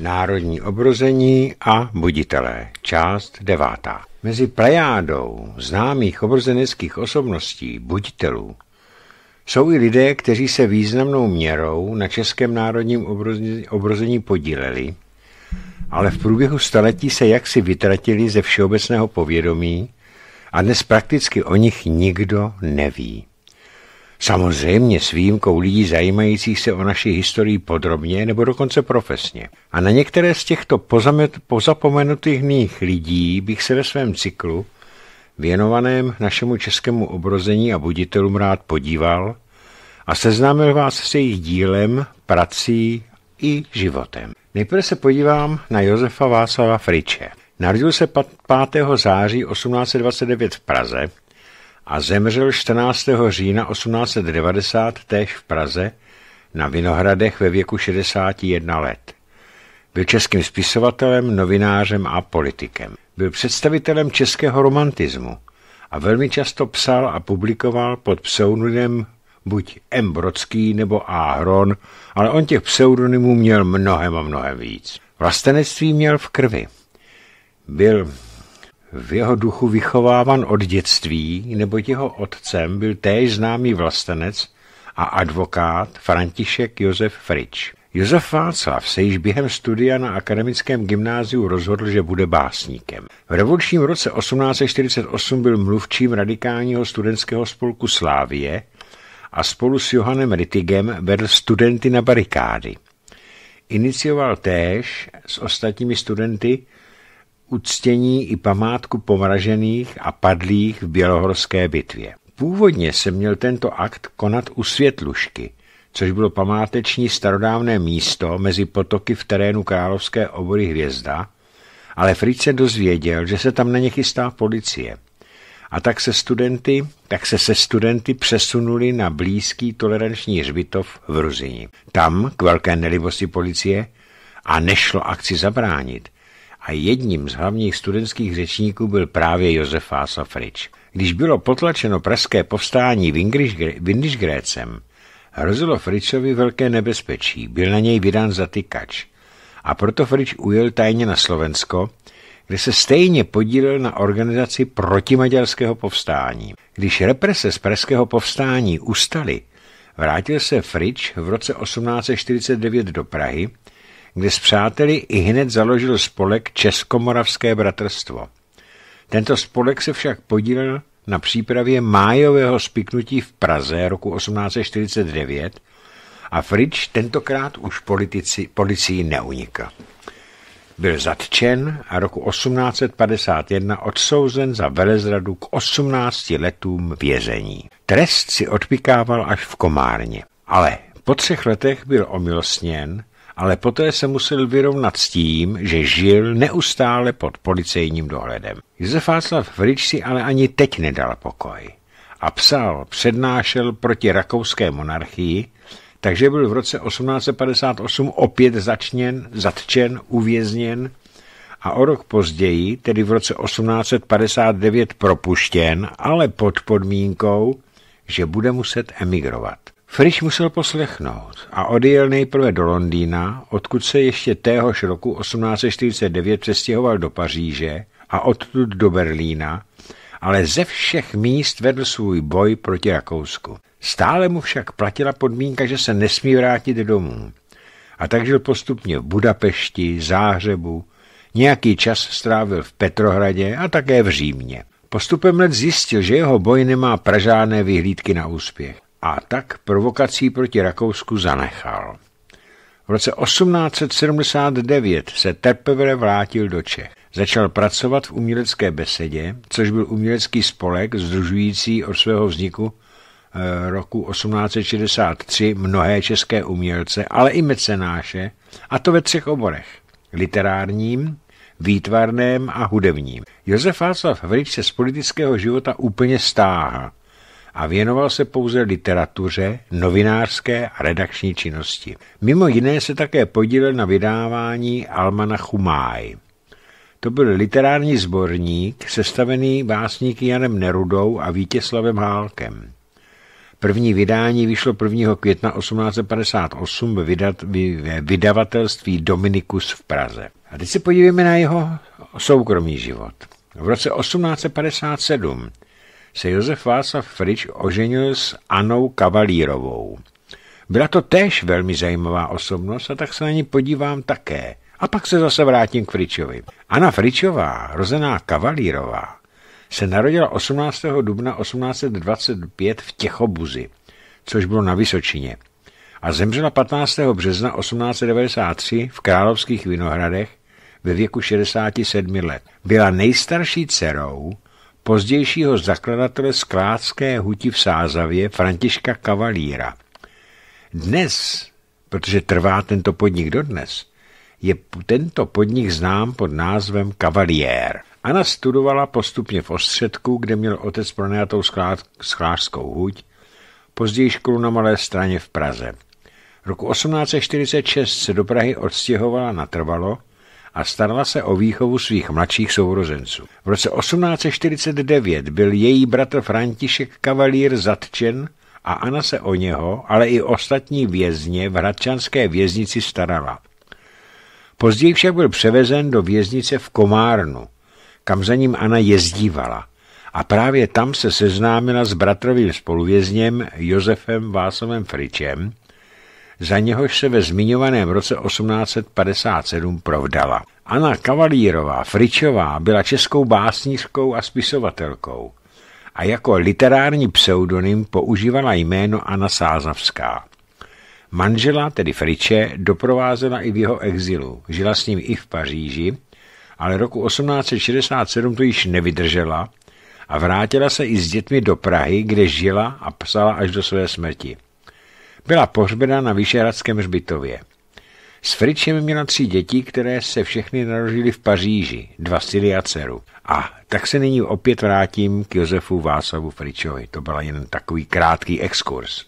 Národní obrození a buditelé, část devátá. Mezi plejádou známých obrozeneckých osobností, buditelů, jsou i lidé, kteří se významnou měrou na českém národním obrození podíleli, ale v průběhu staletí se jaksi vytratili ze všeobecného povědomí a dnes prakticky o nich nikdo neví. Samozřejmě s výjimkou lidí zajímajících se o naši historii podrobně nebo dokonce profesně. A na některé z těchto pozapomenutých lidí bych se ve svém cyklu věnovaném našemu českému obrození a buditelům rád podíval a seznámil vás s jejich dílem, prací i životem. Nejprve se podívám na Josefa Václava Friče. Narodil se 5. září 1829 v Praze a zemřel 14. října 1890 též v Praze na Vinohradech ve věku 61 let. Byl českým spisovatelem, novinářem a politikem. Byl představitelem českého romantismu a velmi často psal a publikoval pod pseudonymem buď M. Brodský nebo A. Hron, ale on těch pseudonymů měl mnohem a mnohem víc. Vlastenectví měl v krvi. Byl v jeho duchu vychováván od dětství, neboť jeho otcem byl též známý vlastenec a advokát František Josef Frič. Josef Václav se již během studia na akademickém gymnáziu rozhodl, že bude básníkem. V revolučním roce 1848 byl mluvčím radikálního studentského spolku Slávie a spolu s Johanem Rittigem vedl studenty na barikády. Inicioval též s ostatními studenty uctění i památku pomražených a padlých v Bělohorské bitvě. Původně se měl tento akt konat u Světlušky, což bylo památeční starodávné místo mezi potoky v terénu královské obory Hvězda, ale Fritz se dozvěděl, že se tam na ně chystá policie. A tak se, studenty, tak se se studenty přesunuli na blízký toleranční hřbitov v Ruzini. Tam, k velké nelibosti policie, a nešlo akci zabránit, a jedním z hlavních studentských řečníků byl právě Josef Václav Frič. Když bylo potlačeno pražské povstání Vindisgrécem, hrozilo Fričovi velké nebezpečí, byl na něj vydán zatykač. A proto Frič ujel tajně na Slovensko, kde se stejně podílel na organizaci protimaďarského povstání. Když represe z pražského povstání ustaly, vrátil se Frič v roce 1849 do Prahy, kde s přáteli i hned založil spolek Českomoravské bratrstvo. Tento spolek se však podílel na přípravě májového spiknutí v Praze roku 1849 a Fridž tentokrát už politici, policií neunikl. Byl zatčen a roku 1851 odsouzen za velezradu k 18 letům vězení. Trest si odpikával až v Komárně, ale po třech letech byl omilostněn ale poté se musel vyrovnat s tím, že žil neustále pod policejním dohledem. Josef Václav Frič si ale ani teď nedal pokoj a psal, přednášel proti rakouské monarchii, takže byl v roce 1858 opět začněn, zatčen, uvězněn a o rok později, tedy v roce 1859, propuštěn, ale pod podmínkou, že bude muset emigrovat. Frisch musel poslechnout a odjel nejprve do Londýna, odkud se ještě téhož roku 1849 přestěhoval do Paříže a odtud do Berlína, ale ze všech míst vedl svůj boj proti Rakousku. Stále mu však platila podmínka, že se nesmí vrátit domů. A tak žil postupně v Budapešti, Záhřebu, nějaký čas strávil v Petrohradě a také v Římě. Postupem let zjistil, že jeho boj nemá pražádné vyhlídky na úspěch a tak provokací proti Rakousku zanechal. V roce 1879 se teprve vrátil do Čech. Začal pracovat v umělecké besedě, což byl umělecký spolek združující od svého vzniku eh, roku 1863 mnohé české umělce, ale i mecenáše, a to ve třech oborech. Literárním, výtvarném a hudebním. Josef Václav Frič se z politického života úplně stáhl a věnoval se pouze literatuře, novinářské a redakční činnosti. Mimo jiné se také podílel na vydávání Almana Chumáj. To byl literární sborník sestavený básníky Janem Nerudou a Vítězslavem Hálkem. První vydání vyšlo 1. května 1858 ve vydavatelství Dominikus v Praze. A teď se podívejme na jeho soukromý život. V roce 1857 se Josef Václav Frič oženil s Anou Kavalírovou. Byla to též velmi zajímavá osobnost a tak se na ní podívám také. A pak se zase vrátím k Fričovi. Anna Fričová, rozená Kavalírová, se narodila 18. dubna 1825 v Těchobuzi, což bylo na Vysočině, a zemřela 15. března 1893 v Královských Vinohradech ve věku 67 let. Byla nejstarší dcerou pozdějšího zakladatele skládské huti v Sázavě Františka Kavalíra. Dnes, protože trvá tento podnik dodnes, je tento podnik znám pod názvem Kavaliér. Anna studovala postupně v Ostředku, kde měl otec pronajatou sklářskou huť, později školu na Malé straně v Praze. Roku 1846 se do Prahy odstěhovala natrvalo, a starala se o výchovu svých mladších sourozenců. V roce 1849 byl její bratr František Kavalír zatčen a Anna se o něho, ale i ostatní vězně v Hradčanské věznici starala. Později však byl převezen do věznice v Komárnu, kam za ním Anna jezdívala. A právě tam se seznámila s bratrovým spoluvězněm Josefem Vásovem Fričem, za něhož se ve zmiňovaném roce 1857 provdala. Anna Kavalírová Fričová byla českou básnířkou a spisovatelkou a jako literární pseudonym používala jméno Anna Sázavská. Manžela, tedy Friče, doprovázela i v jeho exilu. Žila s ním i v Paříži, ale roku 1867 to již nevydržela a vrátila se i s dětmi do Prahy, kde žila a psala až do své smrti. Byla pohřbena na Vyšehradském hřbitově. S Fričem měla tři děti, které se všechny narodily v Paříži, dva syny a dceru. A tak se nyní opět vrátím k Josefu Václavu Fričovi. To byl jen takový krátký exkurs.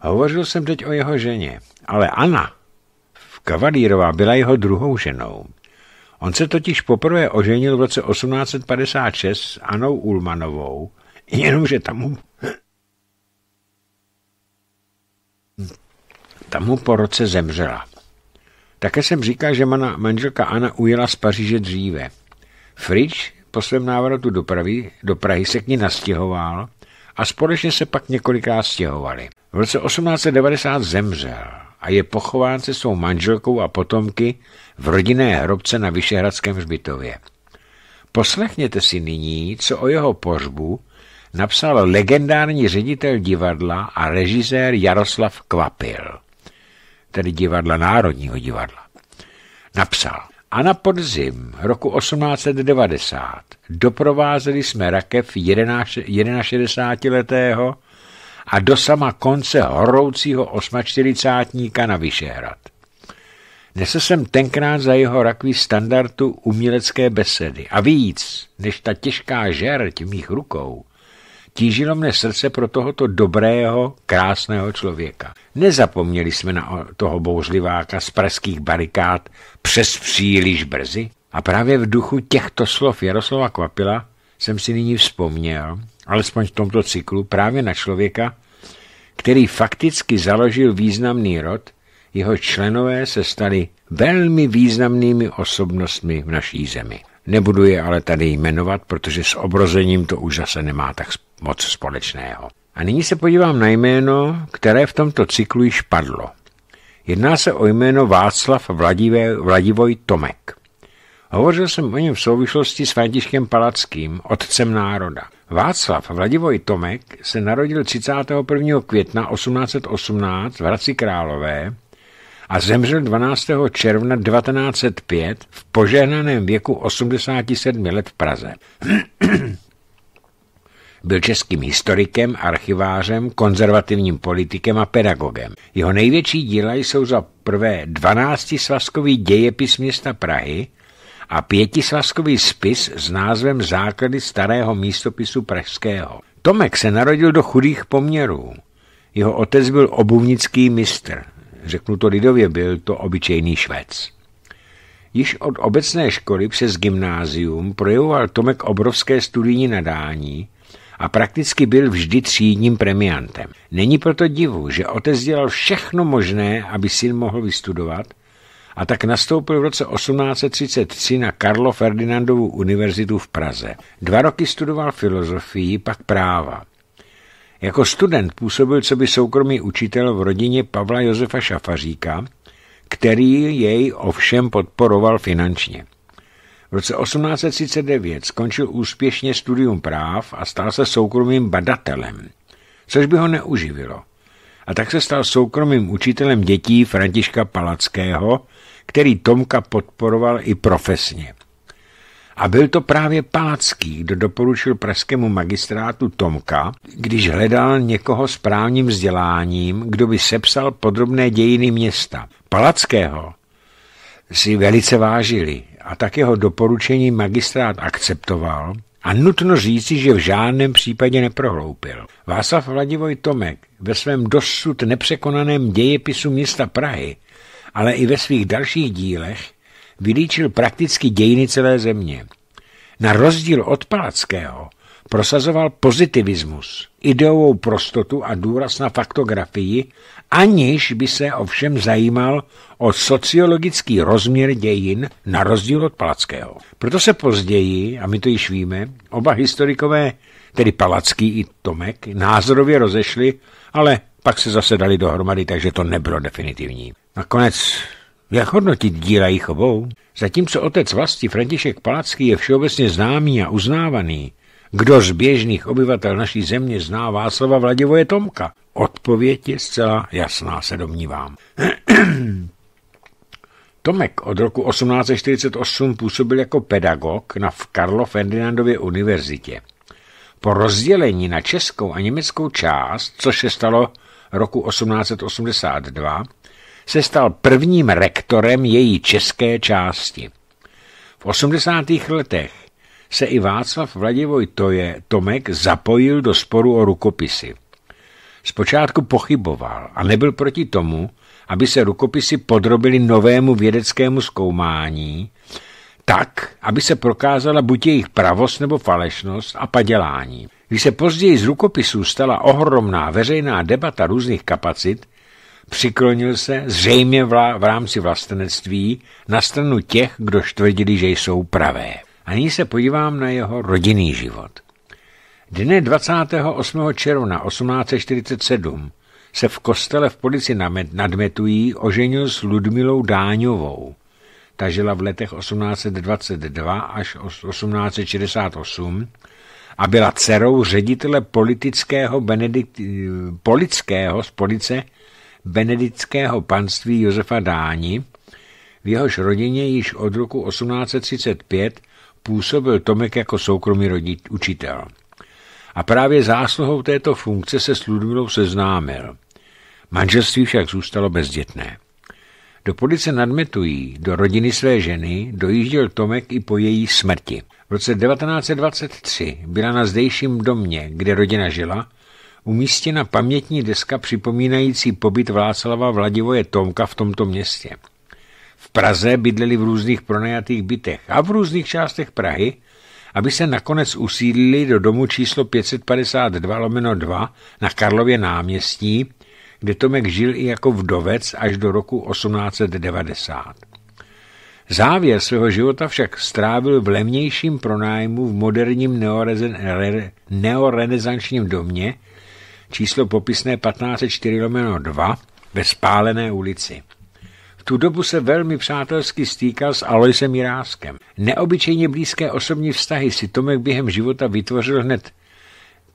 Hovořil jsem teď o jeho ženě, ale Anna Kavalírová byla jeho druhou ženou. On se totiž poprvé oženil v roce 1856 s Anou Ulmanovou, jenomže tam mu tam mu po roce zemřela. Také jsem říkal, že mana manželka Anna ujela z Paříže dříve. Frič po svém návratu do, Prahy, do Prahy se k ní nastěhoval a společně se pak několikrát stěhovali. V roce 1890 zemřel a je pochován se svou manželkou a potomky v rodinné hrobce na Vyšehradském hřbitově. Poslechněte si nyní, co o jeho pořbu napsal legendární ředitel divadla a režisér Jaroslav Kvapil, tedy divadla Národního divadla. Napsal, a na podzim roku 1890 doprovázeli jsme rakev 61-letého a do sama konce horoucího 48 na Vyšehrad. Nesl jsem tenkrát za jeho rakví standardu umělecké besedy a víc, než ta těžká žerť v mých rukou – Tížilo mne srdce pro tohoto dobrého, krásného člověka. Nezapomněli jsme na toho bouřliváka z pražských barikád přes příliš brzy? A právě v duchu těchto slov Jaroslava Kvapila jsem si nyní vzpomněl, alespoň v tomto cyklu, právě na člověka, který fakticky založil významný rod, jeho členové se stali velmi významnými osobnostmi v naší zemi. Nebudu je ale tady jmenovat, protože s obrozením to už zase nemá tak spolu moc společného. A nyní se podívám na jméno, které v tomto cyklu již padlo. Jedná se o jméno Václav Vladivé, Vladivoj Tomek. Hovořil jsem o něm v souvislosti s Františkem Palackým, otcem národa. Václav Vladivoj Tomek se narodil 31. května 1818 v Hradci Králové a zemřel 12. června 1905 v požehnaném věku 87 let v Praze. Byl českým historikem, archivářem, konzervativním politikem a pedagogem. Jeho největší díla jsou za prvé 12 svazkový dějepis města Prahy a pětisvazkový spis s názvem Základy starého místopisu pražského. Tomek se narodil do chudých poměrů. Jeho otec byl obuvnický mistr. Řeknu to lidově, byl to obyčejný švec. Již od obecné školy přes gymnázium projevoval Tomek obrovské studijní nadání a prakticky byl vždy třídním premiantem. Není proto divu, že otec dělal všechno možné, aby syn mohl vystudovat, a tak nastoupil v roce 1833 na Karlo Ferdinandovu univerzitu v Praze. Dva roky studoval filozofii, pak práva. Jako student působil co by soukromý učitel v rodině Pavla Josefa Šafaříka, který jej ovšem podporoval finančně. V roce 1839 skončil úspěšně studium práv a stal se soukromým badatelem, což by ho neuživilo. A tak se stal soukromým učitelem dětí Františka Palackého, který Tomka podporoval i profesně. A byl to právě Palacký, kdo doporučil pražskému magistrátu Tomka, když hledal někoho s právním vzděláním, kdo by sepsal podrobné dějiny města. Palackého si velice vážili a tak jeho doporučení magistrát akceptoval a nutno říci, že v žádném případě neprohloupil. Václav Vladivoj Tomek ve svém dosud nepřekonaném dějepisu města Prahy, ale i ve svých dalších dílech vylíčil prakticky dějiny celé země. Na rozdíl od Palackého prosazoval pozitivismus, ideovou prostotu a důraz na faktografii, aniž by se ovšem zajímal o sociologický rozměr dějin na rozdíl od Palackého. Proto se později, a my to již víme, oba historikové, tedy Palacký i Tomek, názorově rozešli, ale pak se zase dali dohromady, takže to nebylo definitivní. Nakonec, jak hodnotit díla jich obou? Zatímco otec vlasti František Palacký je všeobecně známý a uznávaný, kdo z běžných obyvatel naší země zná Václava Vladivoje Tomka? Odpověď je zcela jasná, se domnívám. Tomek od roku 1848 působil jako pedagog na v Karlo Ferdinandově univerzitě. Po rozdělení na českou a německou část, což se stalo roku 1882, se stal prvním rektorem její české části. V 80. letech se i Václav Vladivoj Toje, Tomek zapojil do sporu o rukopisy. Zpočátku pochyboval a nebyl proti tomu, aby se rukopisy podrobily novému vědeckému zkoumání, tak, aby se prokázala buď jejich pravost nebo falešnost a padělání. Když se později z rukopisů stala ohromná veřejná debata různých kapacit, přiklonil se zřejmě v rámci vlastenectví na stranu těch, kdo tvrdili, že jsou pravé. A nyní se podívám na jeho rodinný život. Dne 28. června 1847 se v kostele v Polici nadmetují oženil s Ludmilou Dáňovou. Ta žila v letech 1822 až 1868 a byla dcerou ředitele politického Benedikt, politického z police benedického panství Josefa Dáni, v jehož rodině již od roku 1835 působil Tomek jako soukromý rodit, učitel. A právě zásluhou této funkce se s Ludmilou seznámil. Manželství však zůstalo bezdětné. Do police nadmetují, do rodiny své ženy dojížděl Tomek i po její smrti. V roce 1923 byla na zdejším domě, kde rodina žila, umístěna pamětní deska připomínající pobyt Václava Vladivoje Tomka v tomto městě v Praze bydleli v různých pronajatých bytech a v různých částech Prahy, aby se nakonec usídlili do domu číslo 552 lomeno 2 na Karlově náměstí, kde Tomek žil i jako vdovec až do roku 1890. Závěr svého života však strávil v levnějším pronájmu v moderním neorenesančním domě číslo popisné 1504 2 ve Spálené ulici tu dobu se velmi přátelsky stýkal s Aloisem Jiráskem. Neobyčejně blízké osobní vztahy si Tomek během života vytvořil hned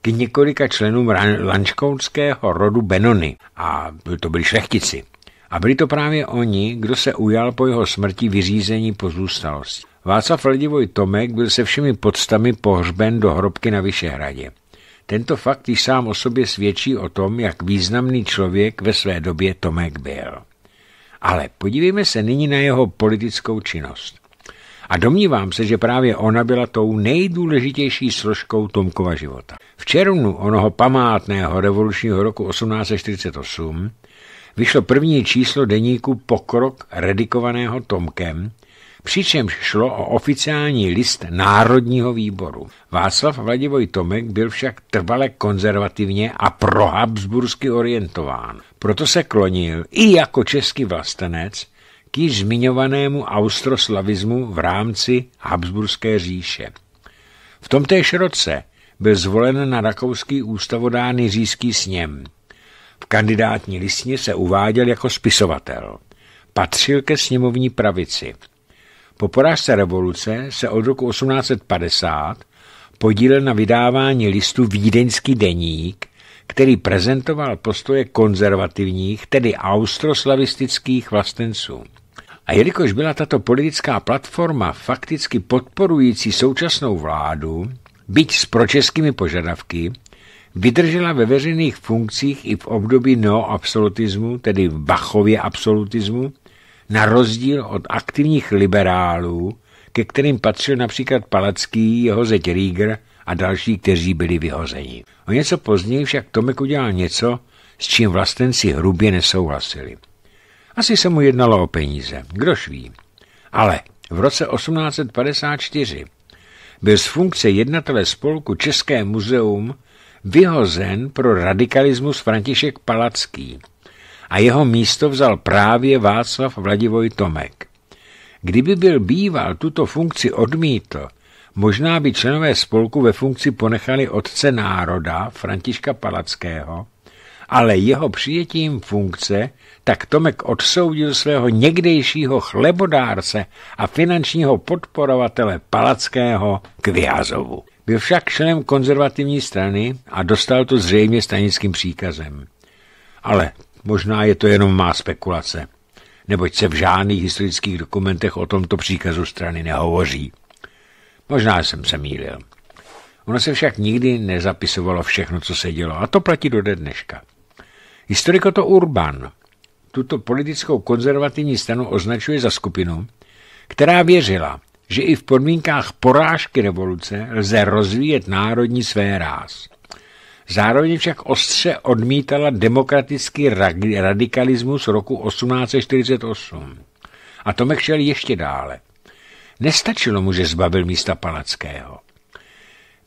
k několika členům lančkoutského rodu Benony. A to byli šlechtici. A byli to právě oni, kdo se ujal po jeho smrti vyřízení pozůstalosti. Václav Ledivoj Tomek byl se všemi podstami pohřben do hrobky na Vyšehradě. Tento fakt již sám o sobě svědčí o tom, jak významný člověk ve své době Tomek byl. Ale podívejme se nyní na jeho politickou činnost. A domnívám se, že právě ona byla tou nejdůležitější složkou Tomkova života. V červnu onoho památného revolučního roku 1848 vyšlo první číslo deníku Pokrok redikovaného Tomkem, přičemž šlo o oficiální list Národního výboru. Václav Vladivoj Tomek byl však trvale konzervativně a prohabsbursky orientován. Proto se klonil i jako český vlastenec k již zmiňovanému austroslavismu v rámci Habsburské říše. V tomtéž roce byl zvolen na rakouský ústavodány říjský sněm. V kandidátní listině se uváděl jako spisovatel. Patřil ke sněmovní pravici. Po porážce revoluce se od roku 1850 podílel na vydávání listu Vídeňský deník, který prezentoval postoje konzervativních, tedy austroslavistických vlastenců. A jelikož byla tato politická platforma fakticky podporující současnou vládu, byť s pročeskými požadavky, vydržela ve veřejných funkcích i v období neoabsolutismu, tedy v Bachově absolutismu, na rozdíl od aktivních liberálů, ke kterým patřil například Palacký, jeho zeď Rieger a další, kteří byli vyhozeni. O něco později však Tomek udělal něco, s čím vlastenci hrubě nesouhlasili. Asi se mu jednalo o peníze, kdož ví. Ale v roce 1854 byl z funkce jednatele spolku České muzeum vyhozen pro radikalismus František Palacký – a jeho místo vzal právě Václav Vladivoj Tomek. Kdyby byl býval tuto funkci odmítl, možná by členové spolku ve funkci ponechali otce národa Františka Palackého, ale jeho přijetím funkce tak Tomek odsoudil svého někdejšího chlebodárce a finančního podporovatele Palackého k Vyhazovu. Byl však členem konzervativní strany a dostal to zřejmě stanickým příkazem. Ale Možná je to jenom má spekulace, neboť se v žádných historických dokumentech o tomto příkazu strany nehovoří. Možná jsem se mýlil. Ono se však nikdy nezapisovalo všechno, co se dělo, a to platí do dneška. Historiko to Urban tuto politickou konzervativní stranu označuje za skupinu, která věřila, že i v podmínkách porážky revoluce lze rozvíjet národní své ráz. Zároveň však ostře odmítala demokratický radikalismus roku 1848. A Tomek šel ještě dále. Nestačilo mu, že zbavil místa Palackého.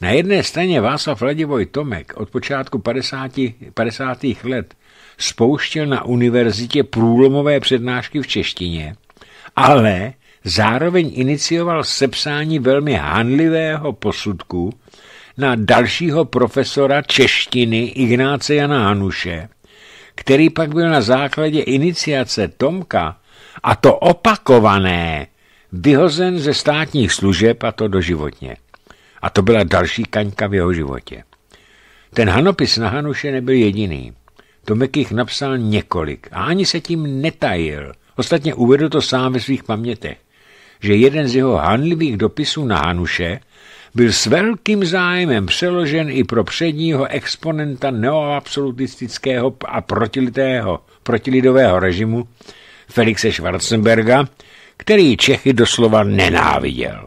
Na jedné straně Václav Ladivoj Tomek od počátku 50. 50. let spouštěl na univerzitě průlomové přednášky v češtině, ale zároveň inicioval sepsání velmi hanlivého posudku na dalšího profesora češtiny Ignáce Jana Hanuše, který pak byl na základě iniciace Tomka, a to opakované, vyhozen ze státních služeb a to doživotně. A to byla další kaňka v jeho životě. Ten hanopis na Hanuše nebyl jediný. Tomek jich napsal několik a ani se tím netajil. Ostatně uvedl to sám ve svých pamětech, že jeden z jeho hanlivých dopisů na Hanuše byl s velkým zájmem přeložen i pro předního exponenta neoabsolutistického a protilitého, protilidového režimu Felixe Schwarzenberga, který Čechy doslova nenáviděl.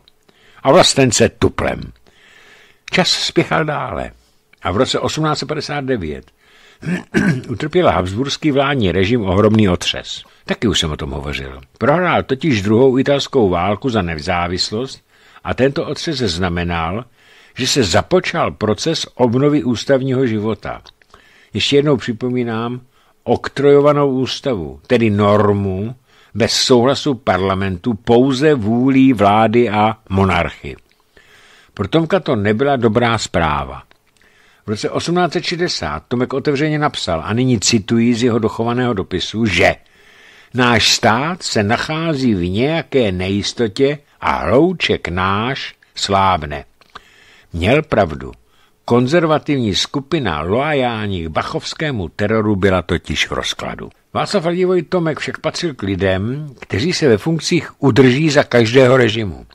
A vlastence tuplem. Čas spěchal dále a v roce 1859 utrpěl habsburský vládní režim ohromný otřes. Taky už jsem o tom hovořil. Prohrál totiž druhou italskou válku za nezávislost a tento otřes znamenal, že se započal proces obnovy ústavního života. Ještě jednou připomínám, oktrojovanou ústavu, tedy normu, bez souhlasu parlamentu, pouze vůlí vlády a monarchy. Pro Tomka to nebyla dobrá zpráva. V roce 1860 Tomek otevřeně napsal, a nyní cituji z jeho dochovaného dopisu, že Náš stát se nachází v nějaké nejistotě a hlouček náš slábne. Měl pravdu. Konzervativní skupina loajálních bachovskému teroru byla totiž v rozkladu. Václav Radivoj Tomek však patřil k lidem, kteří se ve funkcích udrží za každého režimu.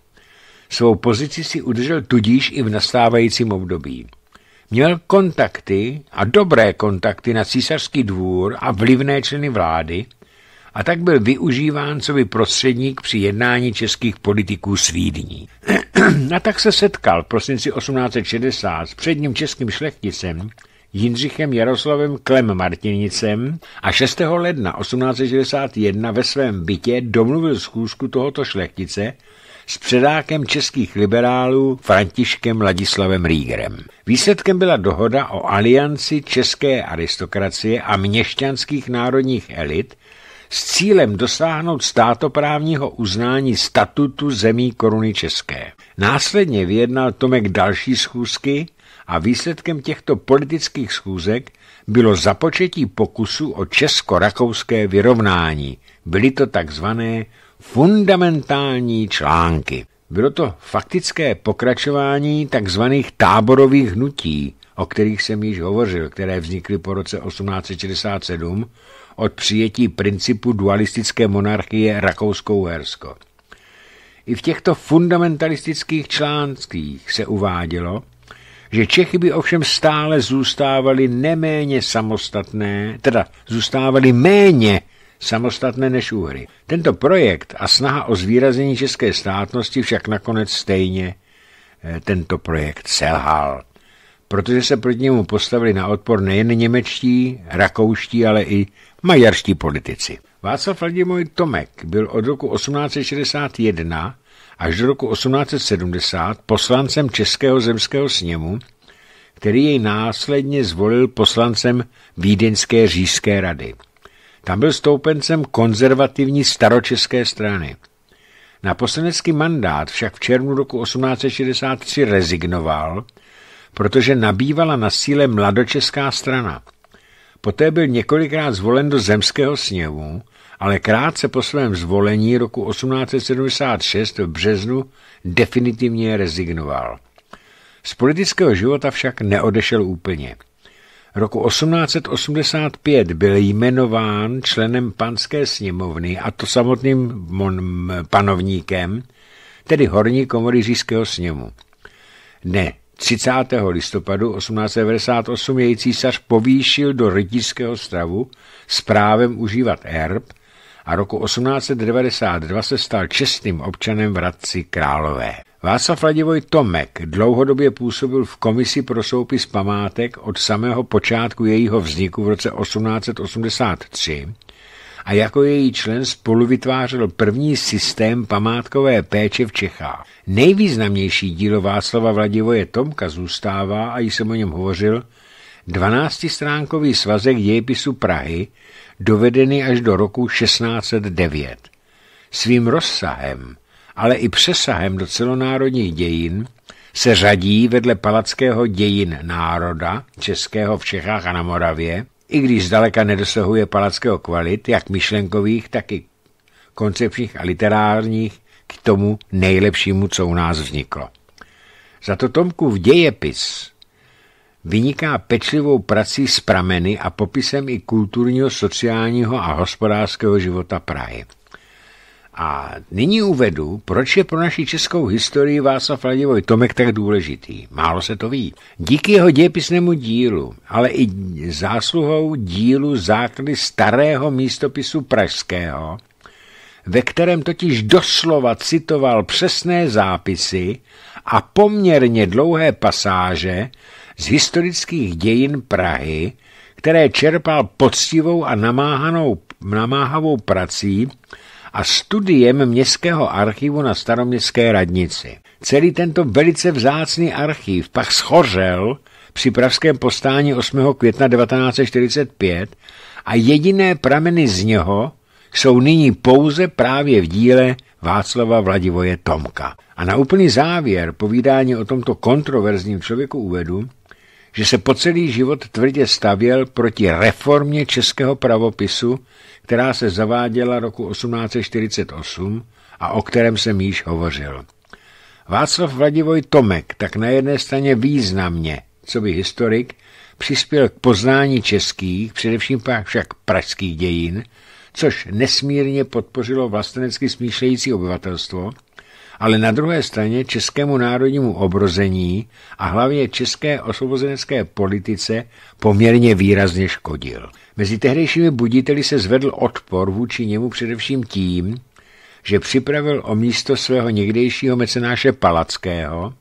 Svou pozici si udržel tudíž i v nastávajícím období. Měl kontakty a dobré kontakty na císařský dvůr a vlivné členy vlády, a tak byl využíván co by prostředník při jednání českých politiků s Vídní. a tak se setkal v prosinci 1860 s předním českým šlechticem, Jindřichem Jaroslavem Klem Martinicem a 6. ledna 1861 ve svém bytě domluvil schůzku tohoto šlechtice s předákem českých liberálů Františkem Ladislavem Rígerem. Výsledkem byla dohoda o alianci české aristokracie a měšťanských národních elit, s cílem dosáhnout státoprávního uznání statutu zemí koruny české. Následně vyjednal Tomek další schůzky a výsledkem těchto politických schůzek bylo započetí pokusu o česko-rakouské vyrovnání. Byly to takzvané fundamentální články. Bylo to faktické pokračování takzvaných táborových hnutí, o kterých jsem již hovořil, které vznikly po roce 1867 od přijetí principu dualistické monarchie Rakousko-Uhersko. I v těchto fundamentalistických článcích se uvádělo, že Čechy by ovšem stále zůstávaly neméně samostatné, teda zůstávaly méně samostatné než Uhry. Tento projekt a snaha o zvýraznění české státnosti však nakonec stejně eh, tento projekt selhal protože se proti němu postavili na odpor nejen němečtí, rakouští, ale i maďarští politici. Václav Vladimír Tomek byl od roku 1861 až do roku 1870 poslancem Českého zemského sněmu, který jej následně zvolil poslancem Vídeňské říšské rady. Tam byl stoupencem konzervativní staročeské strany. Na poslanecký mandát však v červnu roku 1863 rezignoval – protože nabývala na síle mladočeská strana. Poté byl několikrát zvolen do zemského sněvu, ale krátce po svém zvolení roku 1876 v březnu definitivně rezignoval. Z politického života však neodešel úplně. Roku 1885 byl jmenován členem panské sněmovny a to samotným panovníkem, tedy horní komory říšského sněmu. Ne, 30. listopadu 1898 její císař povýšil do rytířského stavu s právem užívat erb a roku 1892 se stal čestným občanem v Radci Králové. Václav Ladivoj Tomek dlouhodobě působil v komisi pro soupis památek od samého počátku jejího vzniku v roce 1883 a jako její člen spolu vytvářel první systém památkové péče v Čechách. Nejvýznamnější dílo Václava Vladivoje Tomka zůstává, a jí jsem o něm hovořil, 12-stránkový svazek dějepisu Prahy, dovedený až do roku 1609. Svým rozsahem, ale i přesahem do celonárodních dějin, se řadí vedle palackého dějin národa, českého v Čechách a na Moravě, i když zdaleka nedosahuje palackého kvalit, jak myšlenkových, tak i koncepčních a literárních, k tomu nejlepšímu, co u nás vzniklo. Za to Tomku v dějepis vyniká pečlivou prací s prameny a popisem i kulturního, sociálního a hospodářského života Prahy. A nyní uvedu, proč je pro naši českou historii Václav Ladivoj Tomek tak důležitý. Málo se to ví. Díky jeho dějepisnému dílu, ale i zásluhou dílu základy starého místopisu pražského, ve kterém totiž doslova citoval přesné zápisy a poměrně dlouhé pasáže z historických dějin Prahy, které čerpal poctivou a namáhanou, namáhavou prací a studiem Městského archivu na staroměstské radnici. Celý tento velice vzácný archiv pak schořel při pražském postání 8. května 1945 a jediné prameny z něho jsou nyní pouze právě v díle Václava Vladivoje Tomka. A na úplný závěr povídání o tomto kontroverzním člověku uvedu, že se po celý život tvrdě stavěl proti reformě českého pravopisu, která se zaváděla roku 1848 a o kterém jsem již hovořil. Václav Vladivoj Tomek tak na jedné straně významně, co by historik, přispěl k poznání českých, především pak však pražských dějin, což nesmírně podpořilo vlastenecky smýšlející obyvatelstvo – ale na druhé straně českému národnímu obrození a hlavně české osvobozenecké politice poměrně výrazně škodil. Mezi tehdejšími buditeli se zvedl odpor vůči němu především tím, že připravil o místo svého někdejšího mecenáše Palackého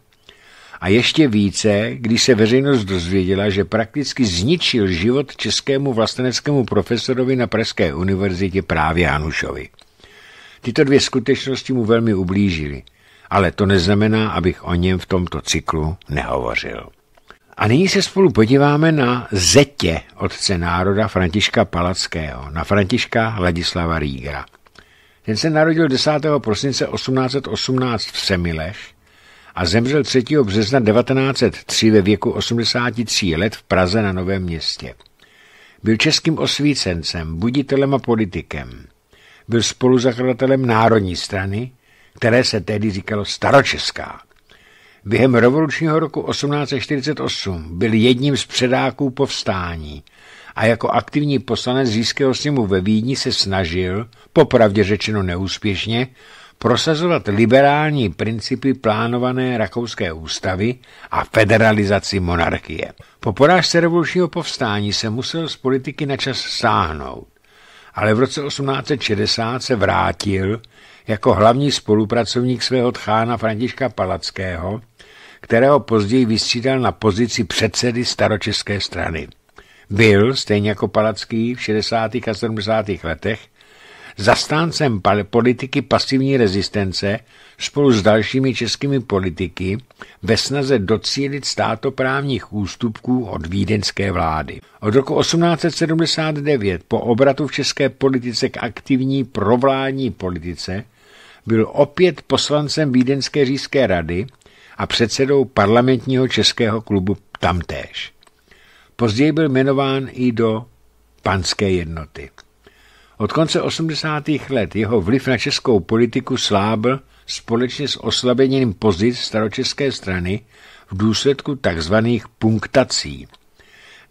a ještě více, když se veřejnost dozvěděla, že prakticky zničil život českému vlasteneckému profesorovi na Pražské univerzitě právě Anušovi. Tyto dvě skutečnosti mu velmi ublížily, ale to neznamená, abych o něm v tomto cyklu nehovořil. A nyní se spolu podíváme na zetě otce národa Františka Palackého, na Františka Ladislava Rígra. Ten se narodil 10. prosince 1818 v Semilech a zemřel 3. března 1903 ve věku 83 let v Praze na Novém městě. Byl českým osvícencem, buditelem a politikem byl spoluzakladatelem Národní strany, které se tehdy říkalo Staročeská. Během revolučního roku 1848 byl jedním z předáků povstání a jako aktivní poslanec získého sněmu ve Vídni se snažil, popravdě řečeno neúspěšně, prosazovat liberální principy plánované rakouské ústavy a federalizaci monarchie. Po porážce revolučního povstání se musel z politiky načas sáhnout ale v roce 1860 se vrátil jako hlavní spolupracovník svého tchána Františka Palackého, kterého později vystřídal na pozici předsedy staročeské strany. Byl, stejně jako Palacký v 60. a 70. letech, zastáncem politiky pasivní rezistence spolu s dalšími českými politiky ve snaze docílit státoprávních ústupků od vídeňské vlády. Od roku 1879 po obratu v české politice k aktivní provládní politice byl opět poslancem Vídeňské říšské rady a předsedou parlamentního českého klubu tamtéž. Později byl jmenován i do panské jednoty. Od konce 80. let jeho vliv na českou politiku slábl společně s oslabením pozic staročeské strany v důsledku tzv. punktací.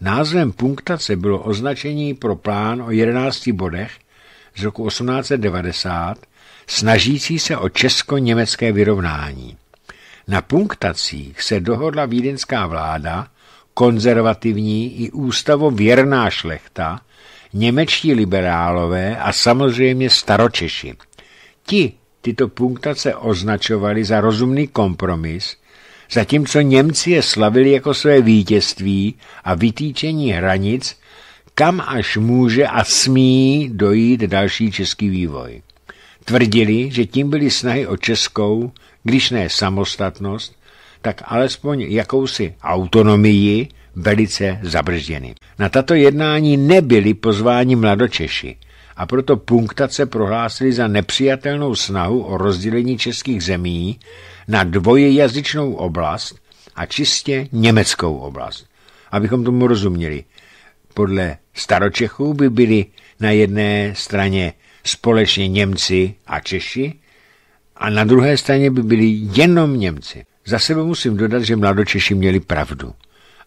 Názvem punktace bylo označení pro plán o 11 bodech z roku 1890, snažící se o česko-německé vyrovnání. Na punktacích se dohodla vídeňská vláda, konzervativní i ústavověrná šlechta, němečtí liberálové a samozřejmě staročeši. Ti tyto punktace označovali za rozumný kompromis, zatímco Němci je slavili jako své vítězství a vytýčení hranic, kam až může a smí dojít další český vývoj. Tvrdili, že tím byly snahy o českou, když ne samostatnost, tak alespoň jakousi autonomii velice zabržděny. Na tato jednání nebyli pozváni mladočeši, a proto punktace prohlásili za nepřijatelnou snahu o rozdělení českých zemí na dvojejazyčnou oblast a čistě německou oblast. Abychom tomu rozuměli, podle staročechů by byli na jedné straně společně Němci a Češi a na druhé straně by byli jenom Němci. Za sebe musím dodat, že mladočeši měli pravdu.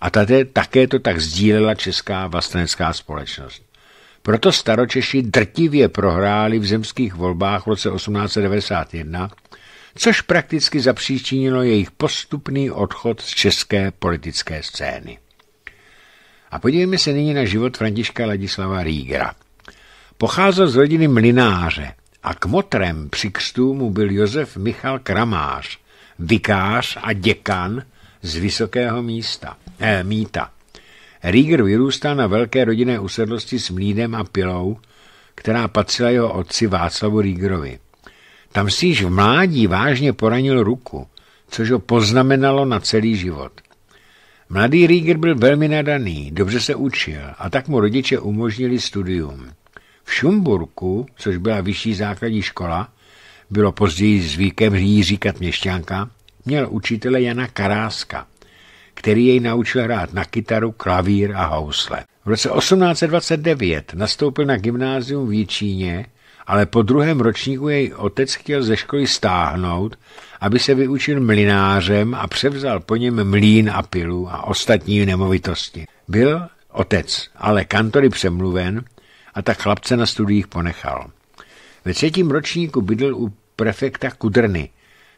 A tady také to tak sdílela Česká vlastenecká společnost. Proto staročeši drtivě prohráli v zemských volbách v roce 1891, což prakticky zapříčinilo jejich postupný odchod z české politické scény. A podívejme se nyní na život Františka Ladislava Rígera. Pocházel z rodiny mlináře a motrem při křtu mu byl Josef Michal Kramář, vikář a děkan z vysokého místa, eh, míta. Rieger vyrůstal na velké rodinné usedlosti s mlídem a pilou, která patřila jeho otci Václavu Riegerovi. Tam si již v mládí vážně poranil ruku, což ho poznamenalo na celý život. Mladý Rieger byl velmi nadaný, dobře se učil a tak mu rodiče umožnili studium. V Šumburku, což byla vyšší základní škola, bylo později zvykem říkat měšťanka, měl učitele Jana Karáska – který jej naučil hrát na kytaru, klavír a housle. V roce 1829 nastoupil na gymnázium v Jičíně, ale po druhém ročníku jej otec chtěl ze školy stáhnout, aby se vyučil mlinářem a převzal po něm mlín a pilu a ostatní nemovitosti. Byl otec, ale kantory přemluven a tak chlapce na studiích ponechal. Ve třetím ročníku bydl u prefekta Kudrny,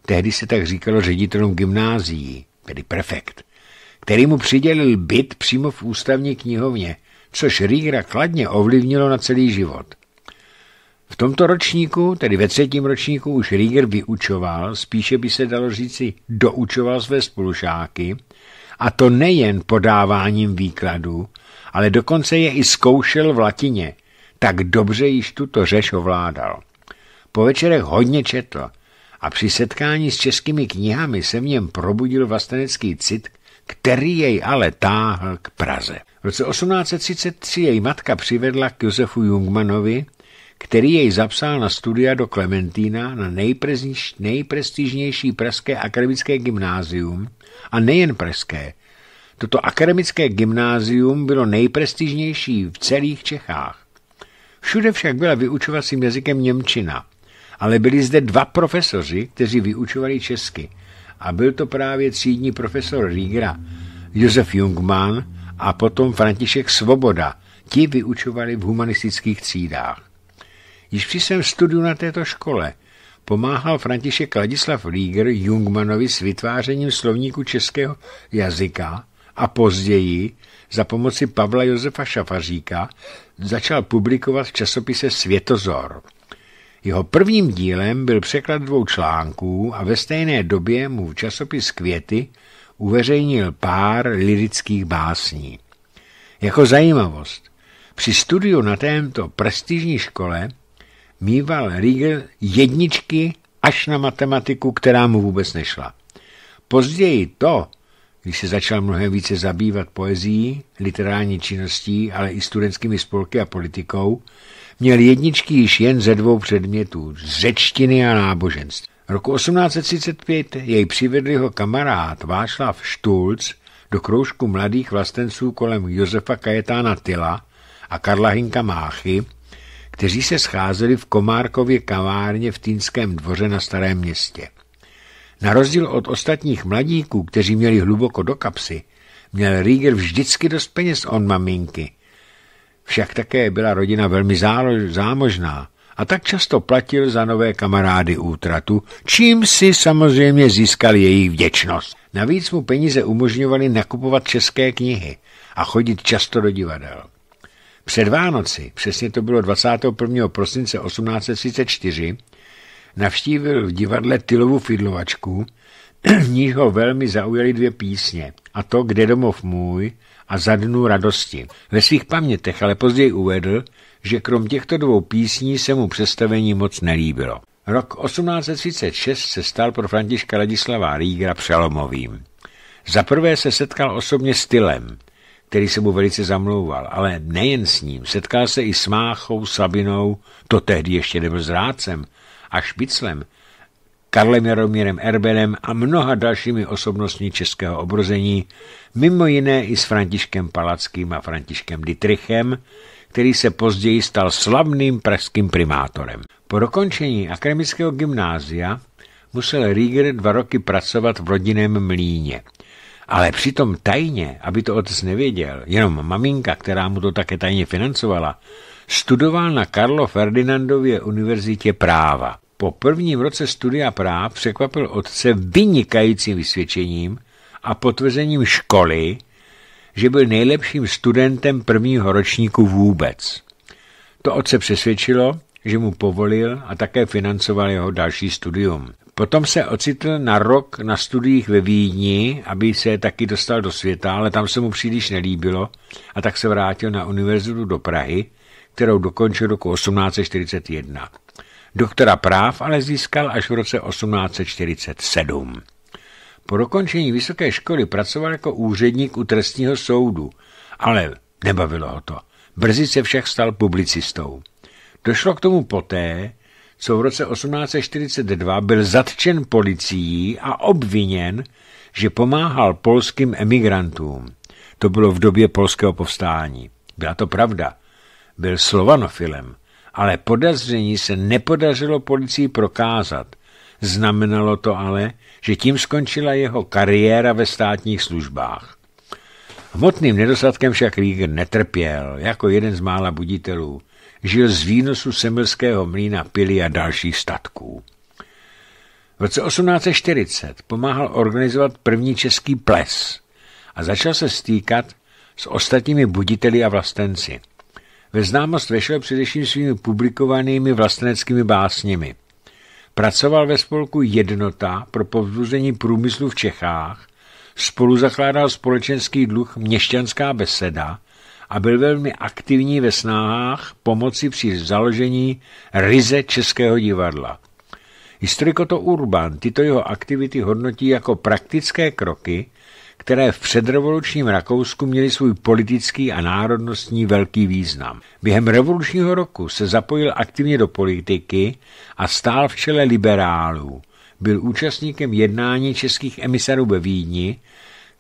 tehdy se tak říkalo ředitelům gymnázií, tedy prefekt který mu přidělil byt přímo v ústavní knihovně, což Rígra kladně ovlivnilo na celý život. V tomto ročníku, tedy ve třetím ročníku, už Rieger vyučoval, spíše by se dalo říci doučoval své spolužáky, a to nejen podáváním výkladů, ale dokonce je i zkoušel v latině. Tak dobře již tuto řeš ovládal. Po večerech hodně četl a při setkání s českými knihami se v něm probudil vlastenecký cit který jej ale táhl k Praze. V roce 1833 jej matka přivedla k Josefu Jungmanovi, který jej zapsal na studia do Klementína na nejprestižnější pražské akademické gymnázium a nejen pražské. Toto akademické gymnázium bylo nejprestižnější v celých Čechách. Všude však byla vyučovacím jazykem Němčina, ale byli zde dva profesoři, kteří vyučovali česky – a byl to právě třídní profesor Rígra, Josef Jungmann a potom František Svoboda. Ti vyučovali v humanistických třídách. Již při svém studiu na této škole pomáhal František Ladislav Rieger Jungmanovi s vytvářením slovníku českého jazyka a později za pomoci Pavla Josefa Šafaříka začal publikovat v časopise Světozor. Jeho prvním dílem byl překlad dvou článků a ve stejné době mu v časopis Květy uveřejnil pár lirických básní. Jako zajímavost, při studiu na této prestižní škole mýval Riegel jedničky až na matematiku, která mu vůbec nešla. Později to, když se začal mnohem více zabývat poezí, literární činností, ale i studentskými spolky a politikou, měl jedničky již jen ze dvou předmětů, ze čtiny a náboženství. Roku 1835 jej přivedl jeho kamarád Václav Štulc do kroužku mladých vlastenců kolem Josefa Kajetána Tyla a Karla Hinka Máchy, kteří se scházeli v Komárkově kavárně v Týnském dvoře na Starém městě. Na rozdíl od ostatních mladíků, kteří měli hluboko do kapsy, měl Rieger vždycky dost peněz od maminky však také byla rodina velmi zámožná a tak často platil za nové kamarády útratu, čím si samozřejmě získal jejich vděčnost. Navíc mu peníze umožňovaly nakupovat české knihy a chodit často do divadel. Před Vánoci, přesně to bylo 21. prosince 1834, navštívil v divadle Tylovu fidlovačku, v níž ho velmi zaujaly dvě písně, a to Kde domov můj a za dnů radosti. Ve svých pamětech ale později uvedl, že krom těchto dvou písní se mu představení moc nelíbilo. Rok 1836 se stal pro Františka Ladislava Rígra přelomovým. Za prvé se setkal osobně s Tylem, který se mu velice zamlouval, ale nejen s ním, setkal se i s Máchou, Sabinou, to tehdy ještě nebyl zrádcem, a Špiclem, Karlem Jaromírem Erbenem a mnoha dalšími osobnostmi českého obrození, mimo jiné i s Františkem Palackým a Františkem Dietrichem, který se později stal slavným pražským primátorem. Po dokončení akademického gymnázia musel Rieger dva roky pracovat v rodinném mlíně. Ale přitom tajně, aby to otec nevěděl, jenom maminka, která mu to také tajně financovala, studoval na Karlo Ferdinandově univerzitě práva. Po prvním roce studia práv překvapil otce vynikajícím vysvědčením a potvrzením školy, že byl nejlepším studentem prvního ročníku vůbec. To otce přesvědčilo, že mu povolil a také financoval jeho další studium. Potom se ocitl na rok na studiích ve Vídni, aby se taky dostal do světa, ale tam se mu příliš nelíbilo a tak se vrátil na univerzitu do Prahy, kterou dokončil roku 1841. Doktora práv ale získal až v roce 1847. Po dokončení vysoké školy pracoval jako úředník u trestního soudu, ale nebavilo ho to. Brzy se však stal publicistou. Došlo k tomu poté, co v roce 1842 byl zatčen policií a obviněn, že pomáhal polským emigrantům. To bylo v době polského povstání. Byla to pravda. Byl slovanofilem ale podezření se nepodařilo policii prokázat. Znamenalo to ale, že tím skončila jeho kariéra ve státních službách. Hmotným nedostatkem však Rieger netrpěl, jako jeden z mála buditelů. Žil z výnosu semilského mlýna, pily a dalších statků. V roce 1840 pomáhal organizovat první český ples a začal se stýkat s ostatními buditeli a vlastenci. Ve známost vešel především svými publikovanými vlasteneckými básněmi. Pracoval ve spolku Jednota pro povzbuzení průmyslu v Čechách, spolu zakládal společenský dluh Měšťanská beseda a byl velmi aktivní ve snahách pomoci při založení ryze Českého divadla. Historikoto Urban tyto jeho aktivity hodnotí jako praktické kroky, které v předrevolučním Rakousku měly svůj politický a národnostní velký význam. Během revolučního roku se zapojil aktivně do politiky a stál v čele liberálů. Byl účastníkem jednání českých emisarů ve Vídni,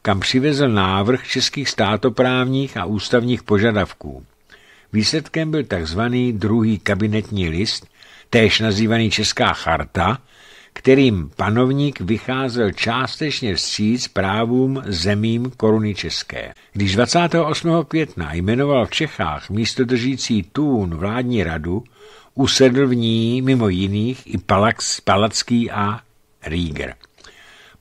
kam přivezl návrh českých státoprávních a ústavních požadavků. Výsledkem byl tzv. druhý kabinetní list, též nazývaný Česká charta, kterým panovník vycházel částečně vstříc právům zemím koruny české. Když 28. května jmenoval v Čechách držící Tůn vládní radu, usedl v ní mimo jiných i Palax, Palacký a Rieger.